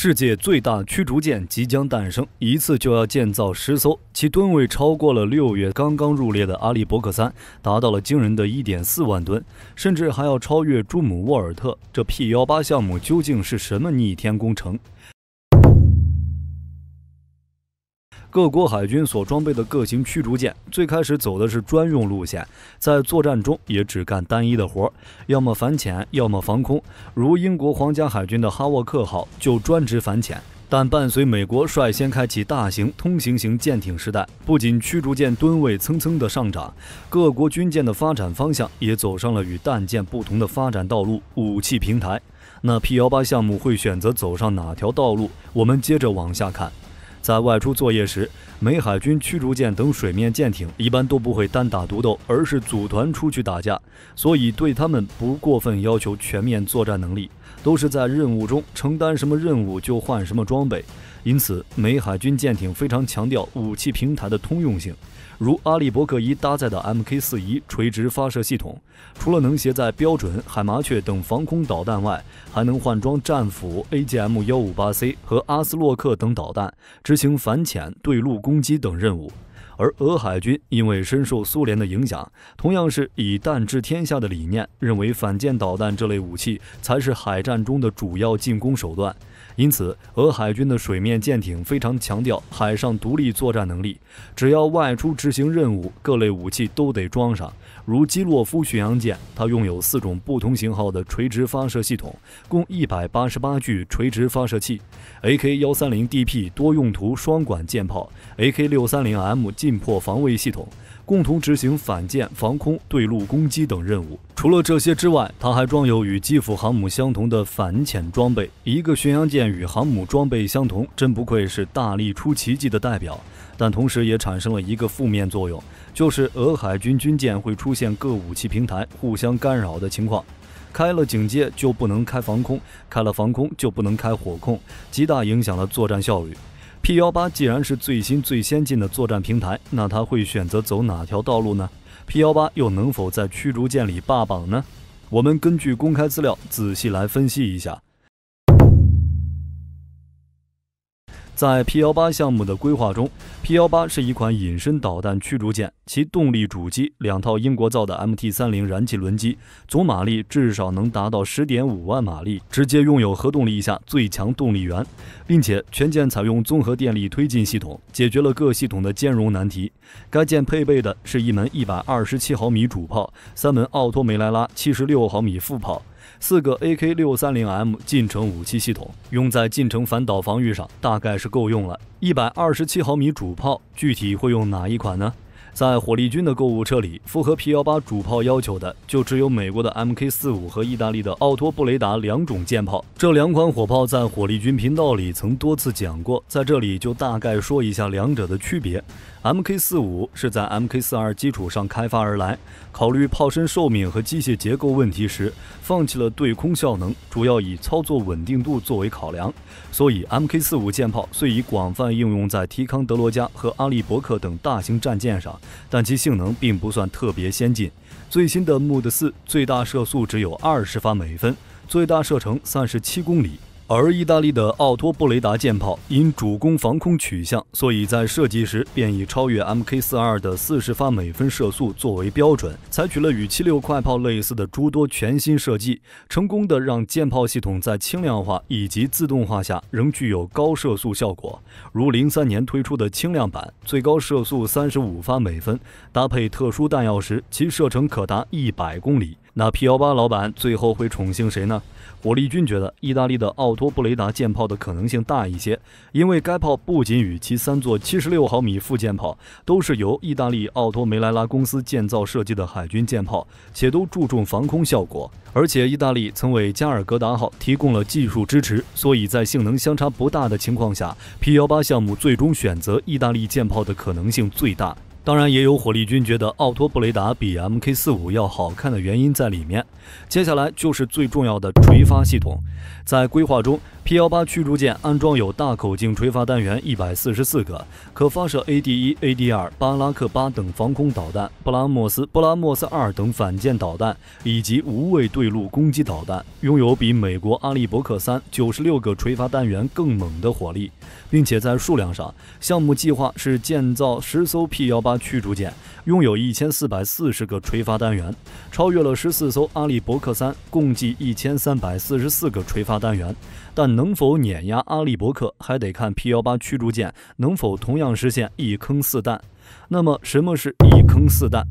世界最大驱逐舰即将诞生，一次就要建造十艘，其吨位超过了六月刚刚入列的阿利伯克三，达到了惊人的一点四万吨，甚至还要超越朱姆沃尔特。这 P 幺八项目究竟是什么逆天工程？各国海军所装备的各型驱逐舰，最开始走的是专用路线，在作战中也只干单一的活，儿，要么反潜，要么防空。如英国皇家海军的哈沃克号就专职反潜。但伴随美国率先开启大型通行型舰艇时代，不仅驱逐舰吨位蹭蹭的上涨，各国军舰的发展方向也走上了与弹舰不同的发展道路。武器平台，那 P 幺八项目会选择走上哪条道路？我们接着往下看。在外出作业时，美海军驱逐舰等水面舰艇一般都不会单打独斗，而是组团出去打架，所以对他们不过分要求全面作战能力，都是在任务中承担什么任务就换什么装备。因此，美海军舰艇非常强调武器平台的通用性，如阿利伯克一搭载的 Mk 四一垂直发射系统，除了能携带标准海麻雀等防空导弹外，还能换装战斧、AGM 幺五八 C 和阿斯洛克等导弹，执行反潜、对陆攻击等任务。而俄海军因为深受苏联的影响，同样是以弹治天下的理念，认为反舰导弹这类武器才是海战中的主要进攻手段。因此，俄海军的水面舰艇非常强调海上独立作战能力。只要外出执行任务，各类武器都得装上。如基洛夫巡洋舰，它拥有四种不同型号的垂直发射系统，共一百八十八具垂直发射器；A.K. 幺三零 D.P 多用途双管舰炮；A.K. 六三零 M 近迫防卫系统。共同执行反舰、防空、对陆攻击等任务。除了这些之外，它还装有与基辅航母相同的反潜装备。一个巡洋舰与航母装备相同，真不愧是大力出奇迹的代表。但同时也产生了一个负面作用，就是俄海军军舰会出现各武器平台互相干扰的情况。开了警戒就不能开防空，开了防空就不能开火控，极大影响了作战效率。P 幺八既然是最新最先进的作战平台，那它会选择走哪条道路呢？P 幺八又能否在驱逐舰里霸榜呢？我们根据公开资料仔细来分析一下。在 P18 项目的规划中，P18 是一款隐身导弹驱逐舰，其动力主机两套英国造的 MT30 燃气轮机，总马力至少能达到10.5万马力，直接拥有核动力下最强动力源，并且全舰采用综合电力推进系统，解决了各系统的兼容难题。该舰配备的是一门127毫米主炮，三门奥托梅莱拉76毫米副炮。四个 AK630M 近程武器系统用在近程反导防御上，大概是够用了。一百二十七毫米主炮具体会用哪一款呢？在火力军的购物车里，符合 P18 主炮要求的就只有美国的 MK45 和意大利的奥托布雷达两种舰炮。这两款火炮在火力军频道里曾多次讲过，在这里就大概说一下两者的区别。Mk 四五是在 Mk 四二基础上开发而来，考虑炮身寿命和机械结构问题时，放弃了对空效能，主要以操作稳定度作为考量。所以，Mk 四五舰炮虽已广泛应用在提康德罗加和阿利伯克等大型战舰上，但其性能并不算特别先进。最新的 m o d 四最大射速只有二十发每分，最大射程三十七公里。而意大利的奥托布雷达舰炮因主攻防空取向，所以在设计时便以超越 Mk 四二的四十发每分射速作为标准，采取了与七六快炮类似的诸多全新设计，成功的让舰炮系统在轻量化以及自动化下仍具有高射速效果。如零三年推出的轻量版，最高射速三十五发每分，搭配特殊弹药时，其射程可达一百公里。那 P 幺八老板最后会宠幸谁呢？火力军觉得，意大利的奥托布雷达舰炮的可能性大一些，因为该炮不仅与其三座76毫米副舰炮都是由意大利奥托梅莱拉公司建造设计的海军舰炮，且都注重防空效果，而且意大利曾为加尔格达号提供了技术支持，所以在性能相差不大的情况下，P 幺八项目最终选择意大利舰炮的可能性最大。当然，也有火力军觉得奥托布雷达比 Mk 四五要好看的原因在里面。接下来就是最重要的垂发系统，在规划中，P 幺八驱逐舰安装有大口径垂发单元一百四十四个，可发射 a d 一、a d 二、巴拉克八等防空导弹，布拉莫斯、布拉莫斯二等反舰导弹以及无畏对陆攻击导弹，拥有比美国阿利伯克三九十六个垂发单元更猛的火力，并且在数量上，项目计划是建造十艘 P 幺八。驱逐舰拥有一千四百四十个垂发单元，超越了十四艘阿利伯克三共计一千三百四十四个垂发单元。但能否碾压阿利伯克，还得看 P 幺八驱逐舰能否同样实现一坑四弹。那么，什么是“一坑四弹”？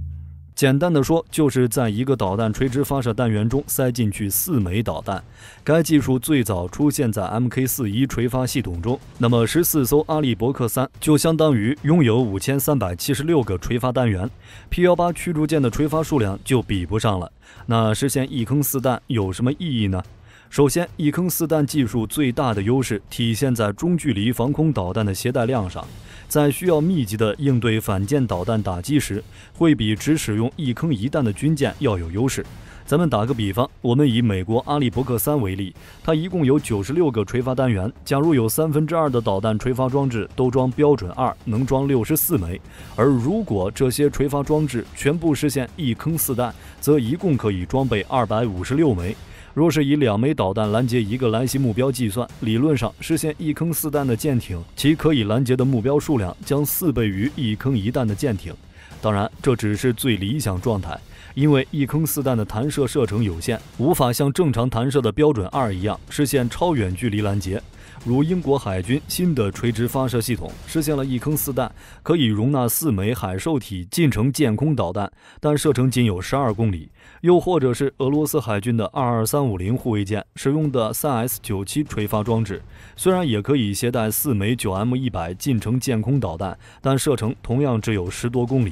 简单的说，就是在一个导弹垂直发射单元中塞进去四枚导弹。该技术最早出现在 Mk 四一垂发系统中。那么，十四艘阿利伯克三就相当于拥有五千三百七十六个垂发单元。P 幺八驱逐舰的垂发数量就比不上了。那实现一坑四弹有什么意义呢？首先，一坑四弹技术最大的优势体现在中距离防空导弹的携带量上。在需要密集的应对反舰导弹打击时，会比只使用一坑一弹的军舰要有优势。咱们打个比方，我们以美国阿利伯克三为例，它一共有九十六个垂发单元。假如有三分之二的导弹垂发装置都装标准二，能装六十四枚；而如果这些垂发装置全部实现一坑四弹，则一共可以装备二百五十六枚。若是以两枚导弹拦截一个来袭目标计算，理论上实现一坑四弹的舰艇，其可以拦截的目标数量将四倍于一坑一弹的舰艇。当然，这只是最理想状态，因为一坑四弹的弹射射程有限，无法像正常弹射的标准二一样实现超远距离拦截。如英国海军新的垂直发射系统实现了“一坑四弹”，可以容纳四枚海兽体近程舰空导弹，但射程仅有十二公里。又或者是俄罗斯海军的22350护卫舰使用的 3S97 垂发装置，虽然也可以携带四枚 9M100 近程舰空导弹，但射程同样只有十多公里。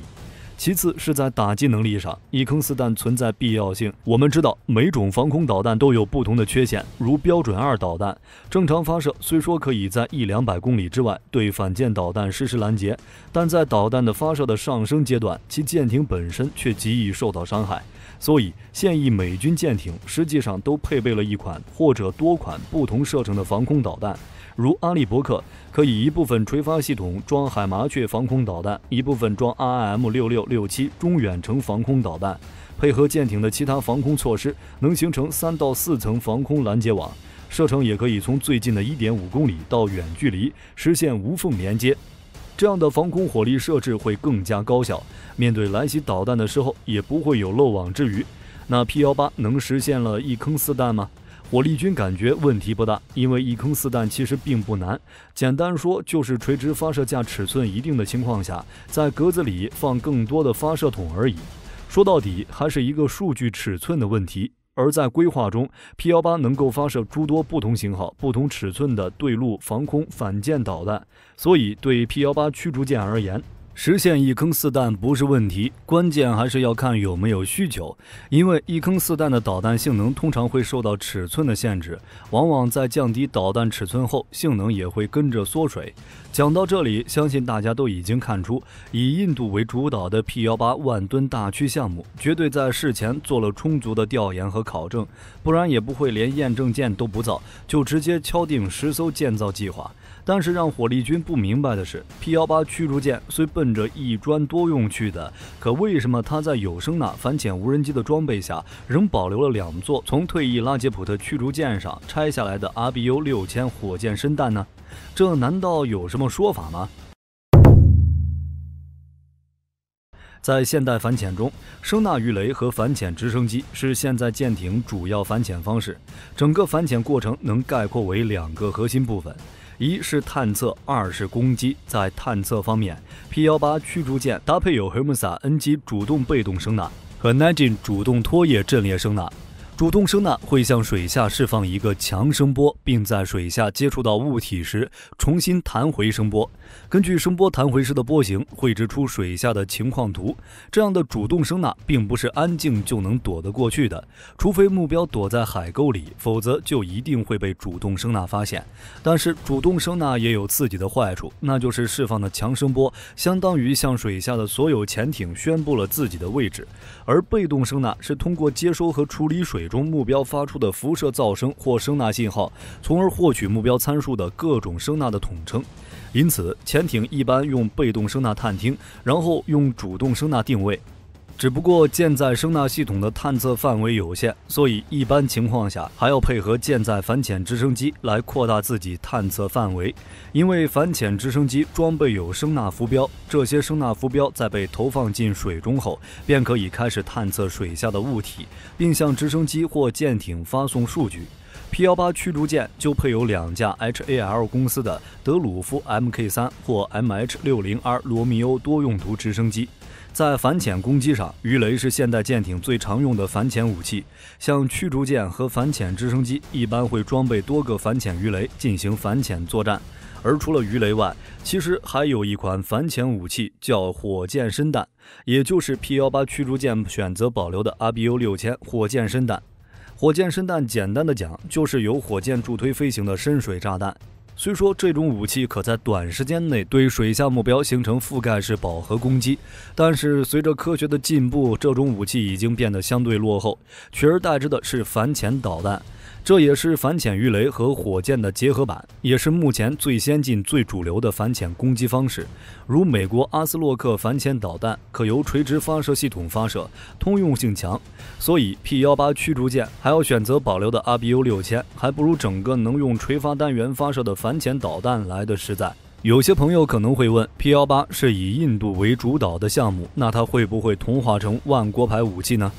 其次是在打击能力上，一坑四弹存在必要性。我们知道，每种防空导弹都有不同的缺陷，如标准二导弹，正常发射虽说可以在一两百公里之外对反舰导弹实施拦截，但在导弹的发射的上升阶段，其舰艇本身却极易受到伤害。所以，现役美军舰艇实际上都配备了一款或者多款不同射程的防空导弹，如阿利伯克可以一部分垂发系统装海麻雀防空导弹，一部分装 RIM 六六六七中远程防空导弹，配合舰艇的其他防空措施，能形成三到四层防空拦截网，射程也可以从最近的一点五公里到远距离实现无缝连接。这样的防空火力设置会更加高效，面对来袭导弹的时候也不会有漏网之鱼。那 P 幺八能实现了一坑四弹吗？火力军感觉问题不大，因为一坑四弹其实并不难，简单说就是垂直发射架尺寸一定的情况下，在格子里放更多的发射筒而已。说到底还是一个数据尺寸的问题。而在规划中，P-18 能够发射诸多不同型号、不同尺寸的对陆、防空、反舰导弹，所以对 P-18 驱逐舰而言。实现一坑四弹不是问题，关键还是要看有没有需求。因为一坑四弹的导弹性能通常会受到尺寸的限制，往往在降低导弹尺寸后，性能也会跟着缩水。讲到这里，相信大家都已经看出，以印度为主导的 P- 幺八万吨大驱项目，绝对在事前做了充足的调研和考证，不然也不会连验证件都不造，就直接敲定十艘建造计划。但是让火力军不明白的是，P-18 驱逐舰虽奔着一专多用去的，可为什么它在有声呐反潜无人机的装备下，仍保留了两座从退役拉杰普特驱逐舰上拆下来的 RBU-6000 火箭深弹呢？这难道有什么说法吗？在现代反潜中，声呐鱼雷和反潜直升机是现在舰艇主要反潜方式。整个反潜过程能概括为两个核心部分。一是探测，二是攻击。在探测方面，P-18 驱逐舰搭配有 Hermes NG 主动被动声呐和 Nagin 主动拖曳阵列声呐。主动声呐会向水下释放一个强声波，并在水下接触到物体时重新弹回声波。根据声波弹回时的波形，绘制出水下的情况图。这样的主动声呐并不是安静就能躲得过去的，除非目标躲在海沟里，否则就一定会被主动声呐发现。但是主动声呐也有自己的坏处，那就是释放的强声波相当于向水下的所有潜艇宣布了自己的位置。而被动声呐是通过接收和处理水。中目标发出的辐射噪声或声呐信号，从而获取目标参数的各种声呐的统称。因此，潜艇一般用被动声呐探听，然后用主动声呐定位。只不过舰载声纳系统的探测范围有限，所以一般情况下还要配合舰载反潜直升机来扩大自己探测范围。因为反潜直升机装备有声纳浮标，这些声纳浮标在被投放进水中后，便可以开始探测水下的物体，并向直升机或舰艇发送数据。P-18 驱逐舰就配有两架 HAL 公司的德鲁夫 MK3 或 MH-60R 罗密欧多用途直升机。在反潜攻击上，鱼雷是现代舰艇最常用的反潜武器。像驱逐舰和反潜直升机一般会装备多个反潜鱼雷进行反潜作战。而除了鱼雷外，其实还有一款反潜武器叫火箭深弹，也就是 P 幺八驱逐舰选择保留的 RBU 六千火箭深弹。火箭深弹简单的讲，就是由火箭助推飞行的深水炸弹。虽说这种武器可在短时间内对水下目标形成覆盖式饱和攻击，但是随着科学的进步，这种武器已经变得相对落后，取而代之的是反潜导弹。这也是反潜鱼雷和火箭的结合版，也是目前最先进、最主流的反潜攻击方式。如美国阿斯洛克反潜导弹可由垂直发射系统发射，通用性强。所以 P-18 驱逐舰还要选择保留的 RBU-6000，还不如整个能用垂发单元发射的反潜导弹来的实在。有些朋友可能会问，P-18 是以印度为主导的项目，那它会不会同化成万国牌武器呢？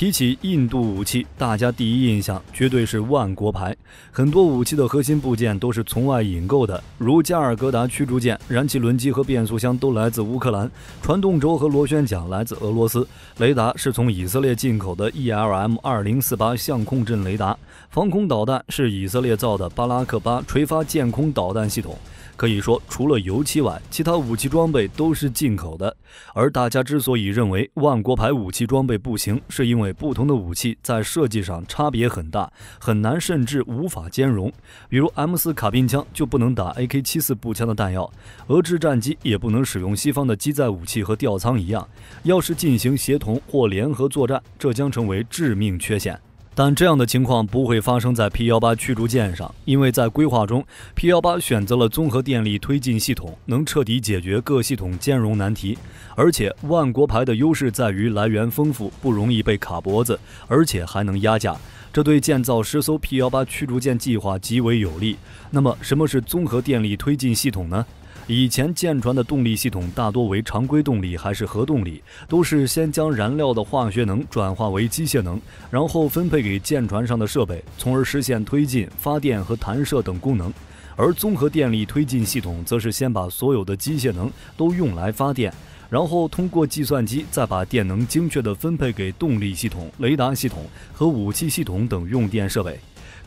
提起印度武器，大家第一印象绝对是万国牌。很多武器的核心部件都是从外引购的，如加尔格达驱逐舰，燃气轮机和变速箱都来自乌克兰，传动轴和螺旋桨来自俄罗斯，雷达是从以色列进口的 ELM 二零四八相控阵雷达，防空导弹是以色列造的巴拉克巴垂发舰空导弹系统。可以说，除了油漆外，其他武器装备都是进口的。而大家之所以认为万国牌武器装备不行，是因为不同的武器在设计上差别很大，很难甚至无法兼容。比如 M 四卡宾枪就不能打 AK 七四步枪的弹药，俄制战机也不能使用西方的机载武器和吊舱一样。要是进行协同或联合作战，这将成为致命缺陷。但这样的情况不会发生在 P18 驱逐舰上，因为在规划中，P18 选择了综合电力推进系统，能彻底解决各系统兼容难题。而且万国牌的优势在于来源丰富，不容易被卡脖子，而且还能压价，这对建造十艘 P18 驱逐舰计划极为有利。那么，什么是综合电力推进系统呢？以前舰船的动力系统大多为常规动力还是核动力，都是先将燃料的化学能转化为机械能，然后分配给舰船上的设备，从而实现推进、发电和弹射等功能。而综合电力推进系统则是先把所有的机械能都用来发电，然后通过计算机再把电能精确地分配给动力系统、雷达系统和武器系统等用电设备。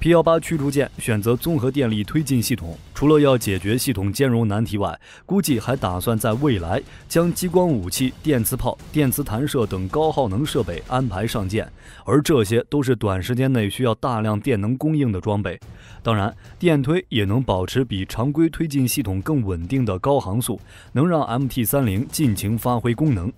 P 幺八驱逐舰选择综合电力推进系统，除了要解决系统兼容难题外，估计还打算在未来将激光武器、电磁炮、电磁弹射等高耗能设备安排上舰，而这些都是短时间内需要大量电能供应的装备。当然，电推也能保持比常规推进系统更稳定的高航速，能让 MT 三零尽情发挥功能。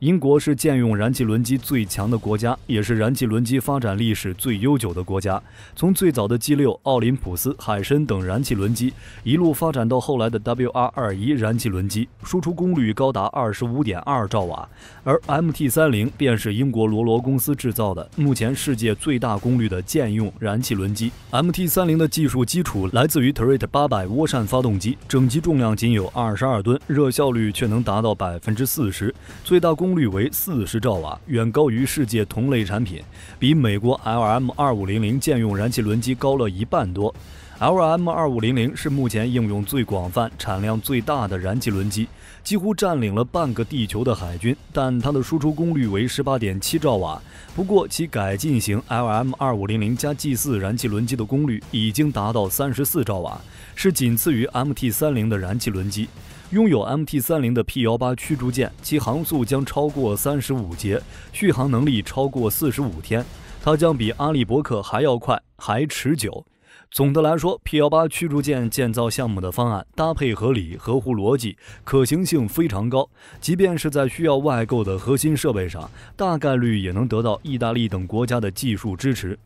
英国是舰用燃气轮机最强的国家，也是燃气轮机发展历史最悠久的国家。从最早的 G 六、奥林普斯、海参等燃气轮机，一路发展到后来的 WR 二一燃气轮机，输出功率高达二十五点二兆瓦。而 MT 三零便是英国罗罗公司制造的，目前世界最大功率的舰用燃气轮机。MT 三零的技术基础来自于 t r e t 八百涡扇发动机，整机重量仅有二十二吨，热效率却能达到百分之四十，最大功。功率为四十兆瓦，远高于世界同类产品，比美国 LM 二五零零舰用燃气轮机高了一半多。LM 二五零零是目前应用最广泛、产量最大的燃气轮机，几乎占领了半个地球的海军。但它的输出功率为十八点七兆瓦。不过，其改进型 LM 二五零零加 G 四燃气轮机的功率已经达到三十四兆瓦，是仅次于 MT 三零的燃气轮机。拥有 MT30 的 P18 驱逐舰，其航速将超过三十五节，续航能力超过四十五天。它将比阿利伯克还要快，还持久。总的来说，P18 驱逐舰建造项目的方案搭配合理，合乎逻辑，可行性非常高。即便是在需要外购的核心设备上，大概率也能得到意大利等国家的技术支持。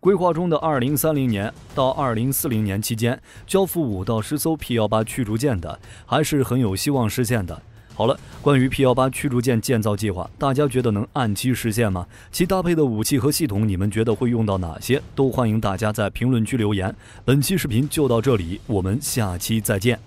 规划中的二零三零年到二零四零年期间交付五到十艘 P 幺八驱逐舰的，还是很有希望实现的。好了，关于 P 幺八驱逐舰建造计划，大家觉得能按期实现吗？其搭配的武器和系统，你们觉得会用到哪些？都欢迎大家在评论区留言。本期视频就到这里，我们下期再见。